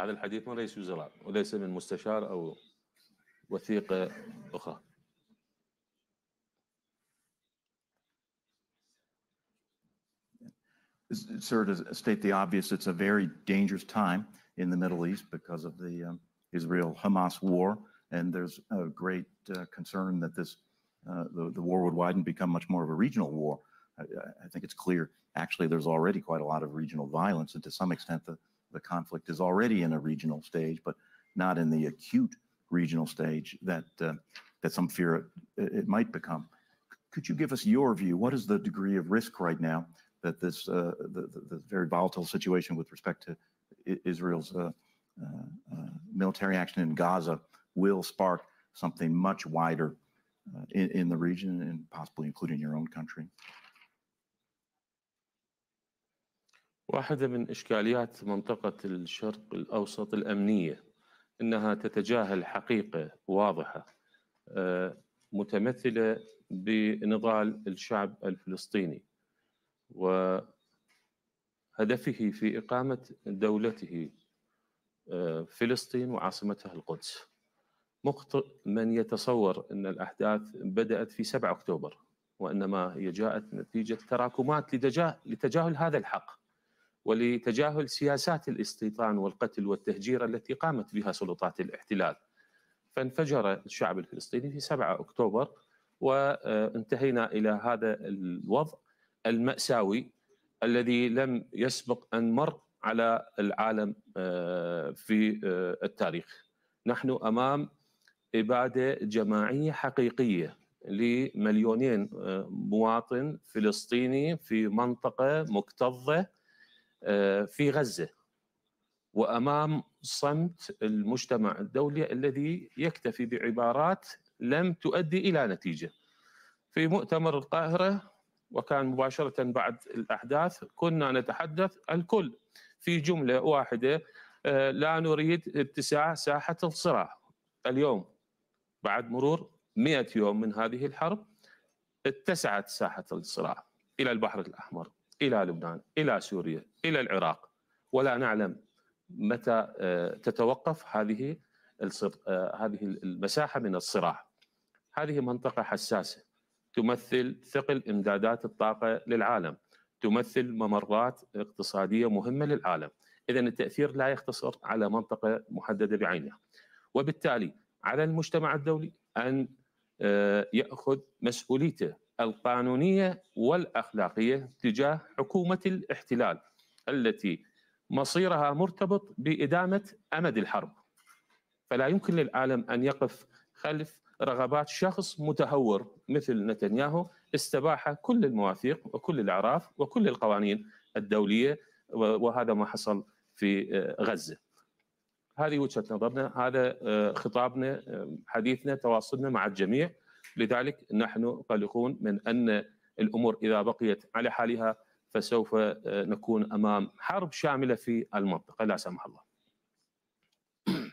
هذا الحديث من رئيس وزراء وليس من مستشار أو أخرى Sir, to state the obvious, it's a very dangerous time in the Middle East because of the um, Israel Hamas war. And there's a great uh, concern that this, uh, the, the war would widen, become much more of a regional war. I, I think it's clear, actually, there's already quite a lot of regional violence. And to some extent, the, the conflict is already in a regional stage, but not in the acute regional stage that uh, that some fear it, it, might become. Could you give us your view? What is the degree of risk right now that this uh, the, the, the, very volatile situation with respect to Israel's uh, uh, uh, military action in Gaza will spark something much wider uh, in, in the region and possibly including your own country? واحدة من إشكاليات منطقة الشرق الأوسط الأمنية أنها تتجاهل حقيقة واضحة آه، متمثلة بنضال الشعب الفلسطيني وهدفه في إقامة دولته آه، فلسطين وعاصمتها القدس مخطئ من يتصور أن الأحداث بدأت في 7 أكتوبر وإنما هي جاءت نتيجة تراكمات لتجاهل هذا الحق ولتجاهل سياسات الاستيطان والقتل والتهجير التي قامت بها سلطات الاحتلال فانفجر الشعب الفلسطيني في 7 أكتوبر وانتهينا إلى هذا الوضع المأساوي الذي لم يسبق أن مر على العالم آه، في آه، التاريخ نحن أمام إبادة جماعية حقيقية لمليونين آه، مواطن فلسطيني في منطقة مكتظة آه، في غزه وامام صمت المجتمع الدولي الذي يكتفي بعبارات لم تؤدي الى نتيجه. في مؤتمر القاهره وكان مباشره بعد الاحداث كنا نتحدث الكل في جمله واحده آه، لا نريد اتساع ساحه الصراع. اليوم بعد مرور 100 يوم من هذه الحرب اتسعت ساحه الصراع الى البحر الاحمر. الى لبنان الى سوريا الى العراق ولا نعلم متى آه، تتوقف هذه آه، هذه المساحه من الصراع هذه منطقه حساسه تمثل ثقل امدادات الطاقه للعالم تمثل ممرات اقتصاديه مهمه للعالم اذا التاثير لا يقتصر على منطقه محدده بعينها وبالتالي على المجتمع الدولي ان آه، ياخذ مسؤوليته القانونيه والاخلاقيه تجاه حكومه الاحتلال التي مصيرها مرتبط بادامه امد الحرب. فلا يمكن للعالم ان يقف خلف رغبات شخص متهور مثل نتنياهو استباح كل المواثيق وكل الاعراف وكل القوانين الدوليه وهذا ما حصل في آه، غزه. هذه وجهه نظرنا، هذا آه، خطابنا، آه، حديثنا، تواصلنا مع الجميع. لذلك نحن قلقون من أن الأمور إذا بقيت على حالها فسوف نكون أمام حرب في لا سمح الله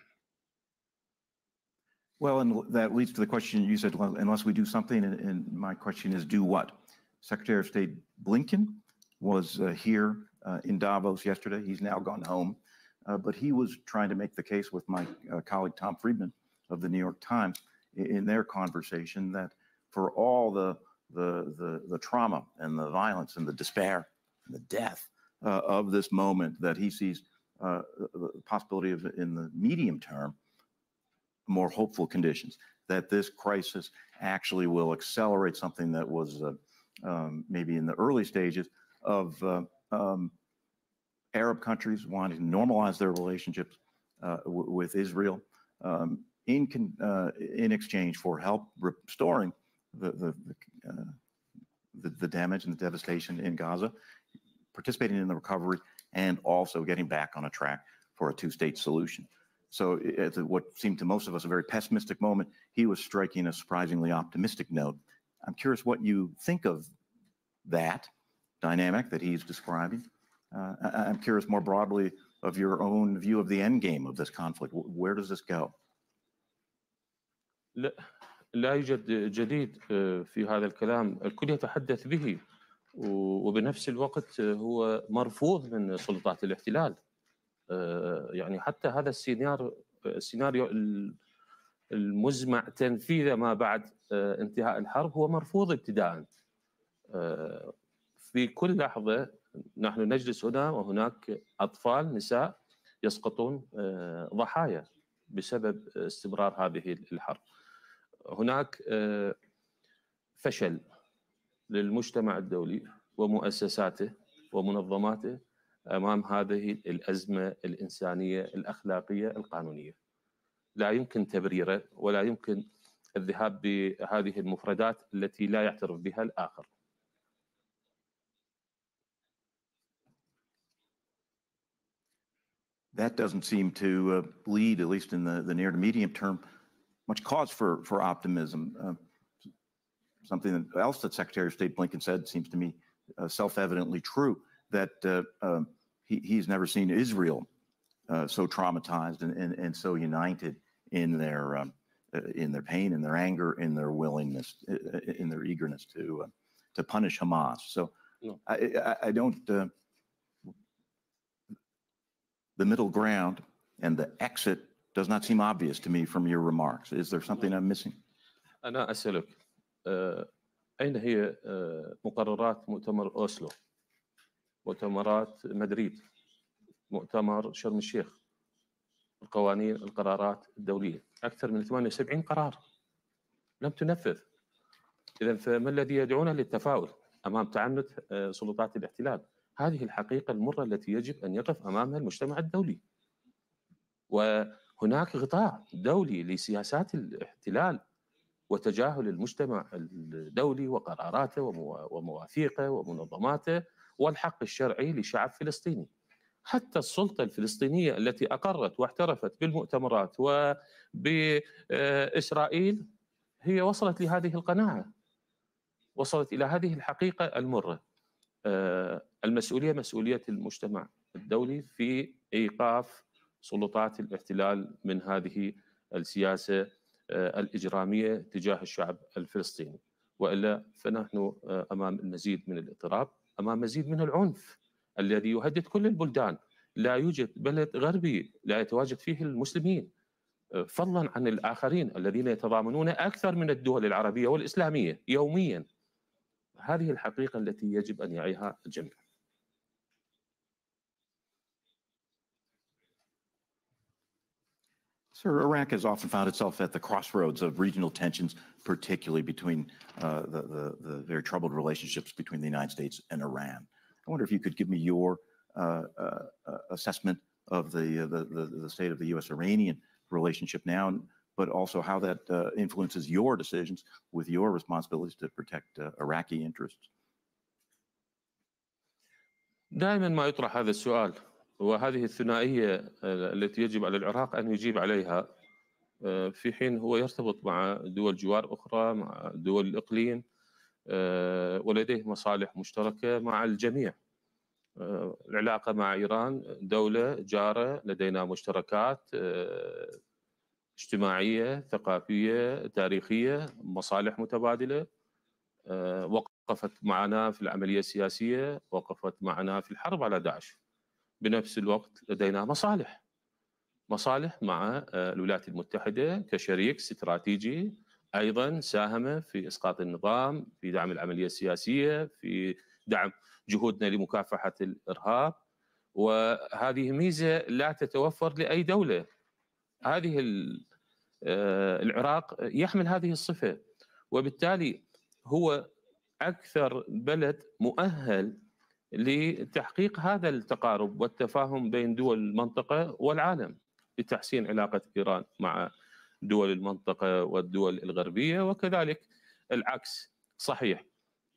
Well, and that leads to the question you said, well, unless we do something, and, and my question is, do what? Secretary of State Blinken was uh, here uh, in Davos yesterday. He's now gone home. Uh, but he was trying to make the case with my uh, colleague Tom Friedman of the New York Times in their conversation that for all the the the, the trauma and the violence and the despair and the death uh, of this moment that he sees uh, uh the possibility of in the medium term more hopeful conditions that this crisis actually will accelerate something that was uh, um, maybe in the early stages of uh, um, Arab countries wanting to normalize their relationships uh, with Israel, um, in con, uh, in exchange for help restoring the the the, uh, the, the damage and the devastation in Gaza, participating in the recovery, and also getting back on a track for a two-state solution. So at the, what seemed to most of us a very pessimistic moment, he was striking a surprisingly optimistic note. I'm curious what you think of that dynamic that he's describing. Uh, I, am curious more broadly of your own view of the end game of this conflict. Where does this go? لا لا يوجد جديد آه، في هذا الكلام الكل يتحدث به وبنفس الوقت هو مرفوض من سلطات الاحتلال آه، يعني حتى هذا السيناريو السيناريو المزمع تنفيذه ما بعد آه، انتهاء الحرب هو مرفوض ابتداء في كل لحظه نحن نجلس هنا وهناك اطفال نساء يسقطون ضحايا بسبب استمرار هذه الحرب هناك آه، فشل للمجتمع الدولي ومؤسساته ومنظماته امام هذه الازمه الانسانيه الاخلاقيه القانونيه. لا يمكن تبريره ولا يمكن الذهاب بهذه المفردات التي لا يعترف بها الاخر. That doesn't seem to uh, lead, at least in the, the near to medium term, much cause for, for optimism. Uh, something else that Secretary of State Blinken said seems to me uh, self evidently true that uh, um, he, he's never seen Israel uh, so traumatized and, and, and so united in their. Um, uh, in their pain, in their anger, in their willingness, in their eagerness to to punish Hamas. So no. I, I, I, don't. Uh, the middle ground and the exit does not seem obvious to me from your remarks. Is there something I'm missing? أنا أسألك آه، أين هي آه، مقررات مؤتمر أوسلو؟ مؤتمرات مدريد؟ مؤتمر شرم الشيخ؟ القوانين القرارات الدولية أكثر من 78 قرار لم تنفذ إذا فما الذي يدعونا للتفاؤل أمام تعنت آه، سلطات الاحتلال هذه الحقيقة المرة التي يجب أن يقف أمامها المجتمع الدولي و هناك غطاء دولي لسياسات الاحتلال وتجاهل المجتمع الدولي وقراراته ومواثيقه ومنظماته والحق الشرعي لشعب فلسطيني حتى السلطه الفلسطينيه التي اقرت واعترفت بالمؤتمرات وباسرائيل هي وصلت لهذه القناعه وصلت الى هذه الحقيقه المره آه، المسؤوليه مسؤوليه المجتمع الدولي في ايقاف سلطات الاحتلال من هذه السياسه آه، الاجراميه تجاه الشعب الفلسطيني والا فنحن آه، امام المزيد من الاضطراب امام مزيد من العنف الذي يهدد كل البلدان لا يوجد بلد غربي لا يتواجد فيه المسلمين آه، فضلا عن الاخرين الذين يتضامنون اكثر من الدول العربيه والاسلاميه يوميا هذه الحقيقه التي يجب ان يعيها الجميع Sir, Iraq has often found itself at the crossroads of regional tensions, particularly between uh, the, the, the, very troubled relationships between the United States and Iran. I wonder if you could give me your uh, uh, uh assessment of uh, the, the, the, state of the U.S. Iranian relationship now, but also how that uh, influences your decisions with your responsibilities to protect Iraqi interests. دائما ما يطرح هذا السؤال وهذه الثنائية آه، التي يجب على العراق أن يجيب عليها آه، في حين هو يرتبط مع دول جوار أخرى مع دول الإقليم آه، ولديه مصالح مشتركة مع الجميع العلاقة مع إيران دولة جارة لدينا مشتركات اجتماعية ثقافية تاريخية مصالح متبادلة وقفت معنا في العملية السياسية وقفت معنا في الحرب على داعش بنفس الوقت لدينا مصالح مصالح مع آه، الولايات المتحده كشريك استراتيجي ايضا ساهم في اسقاط النظام في دعم العمليه السياسيه في دعم جهودنا لمكافحه الارهاب وهذه ميزه لا تتوفر لاي دوله هذه آه، العراق يحمل هذه الصفه وبالتالي هو اكثر بلد مؤهل لتحقيق هذا التقارب والتفاهم بين دول المنطقه والعالم لتحسين علاقه ايران مع دول المنطقه والدول الغربيه وكذلك العكس صحيح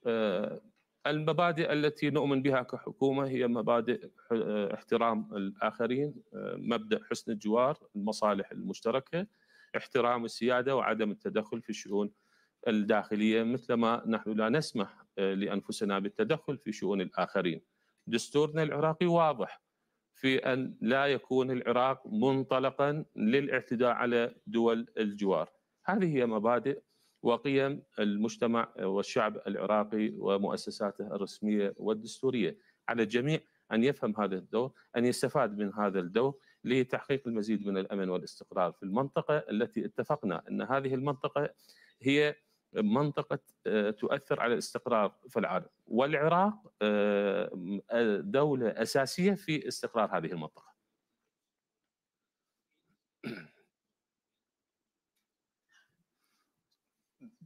آه، المبادئ التي نؤمن بها كحكومه هي مبادئ آه، احترام الاخرين آه، مبدا حسن الجوار المصالح المشتركه احترام السياده وعدم التدخل في الشؤون الداخليه مثلما نحن لا نسمح آه، لانفسنا بالتدخل في شؤون الاخرين. دستورنا العراقي واضح في ان لا يكون العراق منطلقا للاعتداء على دول الجوار. هذه هي مبادئ وقيم المجتمع والشعب العراقي ومؤسساته الرسميه والدستوريه على الجميع ان يفهم هذا الدور، ان يستفاد من هذا الدور لتحقيق المزيد من الامن والاستقرار في المنطقه التي اتفقنا ان هذه المنطقه هي منطقة تؤثر على الاستقرار في العالم والعراق دولة أساسية في استقرار هذه المنطقة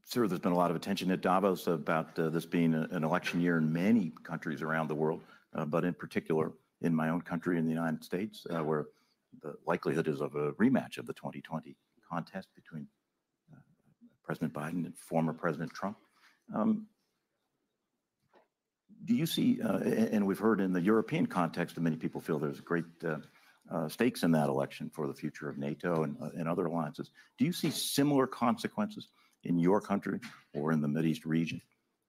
Sir, there's been a lot of attention at Davos about uh, this being an election year in many countries around the world, uh, but in particular in my own country, in the United States, uh, where the likelihood is of a rematch of the 2020 contest between President Biden and former President Trump. Um, do you see, uh, and we've heard in the European context, many people feel there's great uh, uh, stakes in that election for the future of NATO and, uh, and other alliances. Do you see similar consequences in your country or in the East region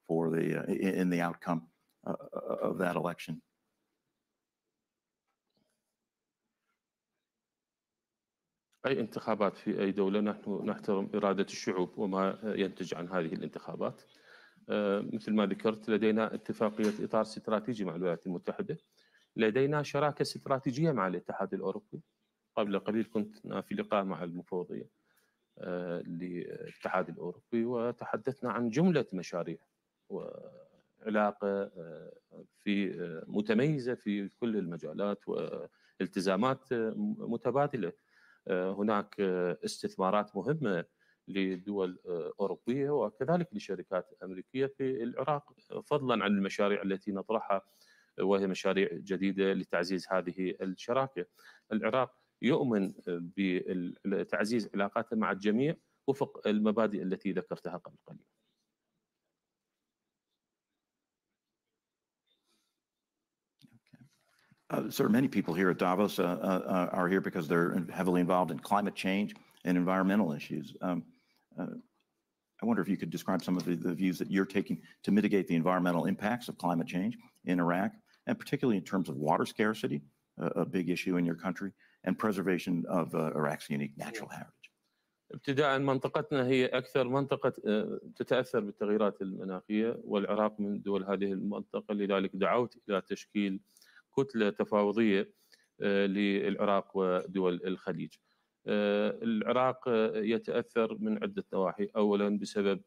for the uh, in the outcome uh, of that election أي انتخابات في أي دولة نحن نحترم إرادة الشعوب وما ينتج عن هذه الانتخابات آه، مثل ما ذكرت لدينا اتفاقية إطار استراتيجي مع الولايات المتحدة لدينا شراكة استراتيجية مع الاتحاد الأوروبي قبل قليل كنت في لقاء مع المفوضية آه، للاتحاد الأوروبي وتحدثنا عن جملة مشاريع وعلاقة آه، في متميزة في كل المجالات والتزامات متبادلة هناك استثمارات مهمه لدول اوروبيه وكذلك لشركات امريكيه في العراق فضلا عن المشاريع التي نطرحها وهي مشاريع جديده لتعزيز هذه الشراكه. العراق يؤمن بتعزيز علاقاته مع الجميع وفق المبادئ التي ذكرتها قبل قليل. Uh, sir, many people here at Davos uh, uh, uh are here because they're heavily involved in climate change and environmental issues. Um, uh, I wonder if you could describe some of the, the, views that you're taking to mitigate the environmental impacts of climate change in Iraq, and particularly in terms of water scarcity, a big issue in your country, and preservation of Iraq's unique natural heritage. ابتداء منطقتنا هي اكثر منطقه تتاثر بالتغييرات المناخيه والعراق من دول هذه المنطقه لذلك دعوت الى تشكيل كتله تفاوضيه آه، للعراق ودول الخليج. آه، العراق آه، يتاثر من عده نواحي، اولا بسبب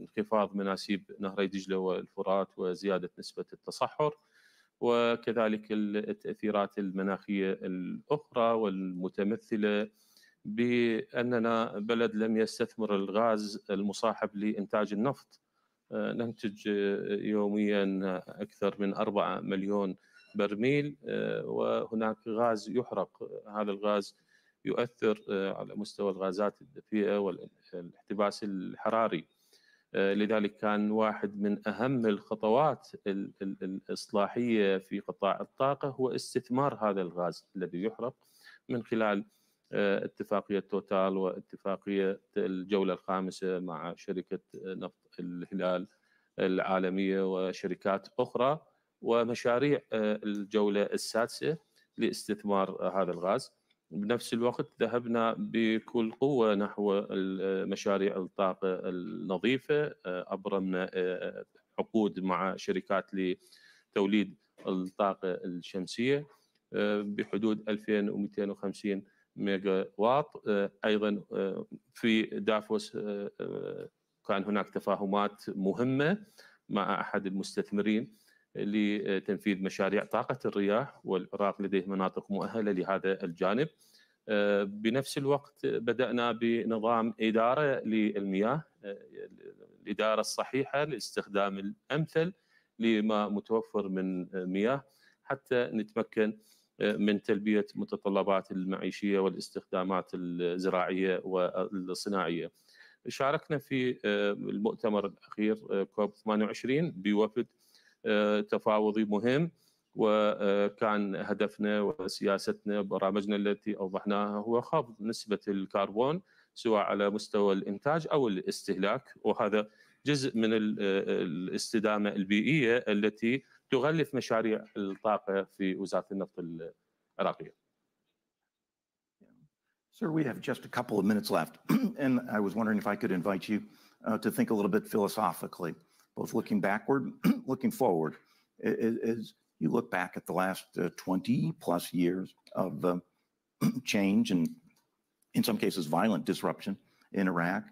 انخفاض مناسيب نهري دجله والفرات وزياده نسبه التصحر وكذلك التاثيرات المناخيه الاخرى والمتمثله باننا بلد لم يستثمر الغاز المصاحب لانتاج النفط. ننتج يوميا اكثر من 4 مليون برميل آه، وهناك غاز يحرق هذا الغاز يؤثر آه، على مستوى الغازات الدفيئة والاحتباس الحراري آه، لذلك كان واحد من أهم الخطوات الإصلاحية في قطاع الطاقة هو استثمار هذا الغاز الذي يحرق من خلال اتفاقية توتال واتفاقية الجولة الخامسة مع شركة نفط الهلال العالمية وشركات أخرى ومشاريع آه، الجوله السادسه لاستثمار آه، هذا الغاز بنفس الوقت ذهبنا بكل قوه نحو مشاريع الطاقه النظيفه آه، ابرمنا عقود مع شركات لتوليد الطاقه الشمسيه بحدود 2250 ميجا واط ايضا في دافوس كان هناك تفاهمات مهمه مع احد المستثمرين لتنفيذ مشاريع طاقة الرياح والعراق لديه مناطق مؤهلة لهذا الجانب آه، بنفس الوقت بدأنا بنظام إدارة للمياه آه، الإدارة الصحيحة لاستخدام الأمثل لما متوفر من مياه حتى نتمكن آه، من تلبية متطلبات المعيشية والاستخدامات الزراعية والصناعية شاركنا في المؤتمر الأخير كوب 28 بوفد تفاوضي مهم وكان هدفنا وسياستنا برامجنا التي اوضحناها هو خفض نسبه الكربون سواء على مستوى الانتاج او الاستهلاك وهذا جزء من الاستدامه البيئيه التي تغلف مشاريع الطاقه في وزاره النفط العراقيه. Sir, we have just a couple of minutes left, and I was wondering if I could invite you uh, to think a little bit philosophically, both looking backward looking forward as you look back at the last uh, 20 plus years of um, change and in some cases violent disruption in Iraq,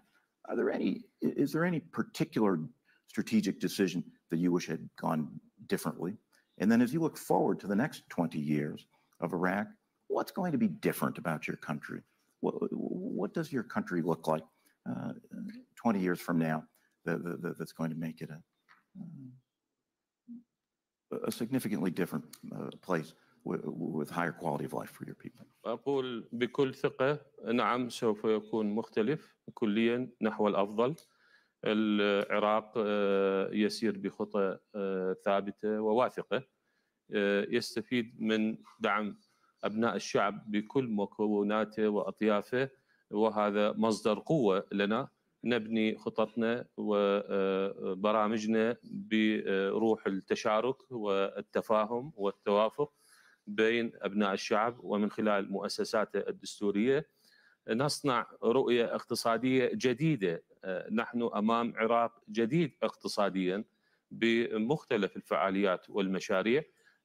are there any is there any particular strategic decision that you wish had gone differently? And then as you look forward to the next 20 years of Iraq, what's going to be different about your country? What, what does your country look like uh, 20 years from now that, that, that's going to make it a, uh, a significantly different uh, place with higher quality of life for your people. أقول بكل ثقة نعم سوف يكون مختلف كليا نحو الأفضل. العراق آه، يسير بخطى آه، ثابتة وواثقة آه، يستفيد من دعم أبناء الشعب بكل مكوناته وأطيافه وهذا مصدر قوة لنا نبني خططنا وبرامجنا آه، بروح التشارك والتفاهم والتوافق بين ابناء الشعب ومن خلال مؤسساته الدستوريه نصنع رؤيه اقتصاديه جديده آه، نحن امام عراق جديد اقتصاديا بمختلف الفعاليات والمشاريع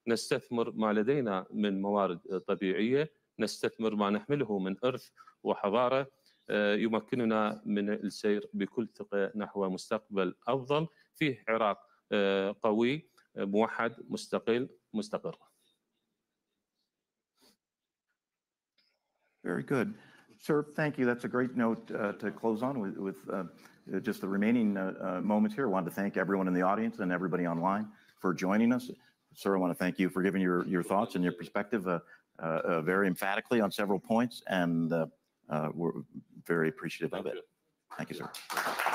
نستثمر ما لدينا من موارد طبيعيه نستثمر ما نحمله من ارث وحضاره يمكننا من السير بكل نحو مستقبل افضل فيه عراق قوي موحد مستقل مستقر. Very good. Sir, thank you. That's a great note uh, to close on with, with uh, just the remaining uh, uh, moments here. I wanted to thank everyone in the audience and everybody online for joining us. Sir, I want to thank you for giving your, your thoughts and your perspective uh, uh, very emphatically on several points, and we're very appreciative of it. Thank you, sir.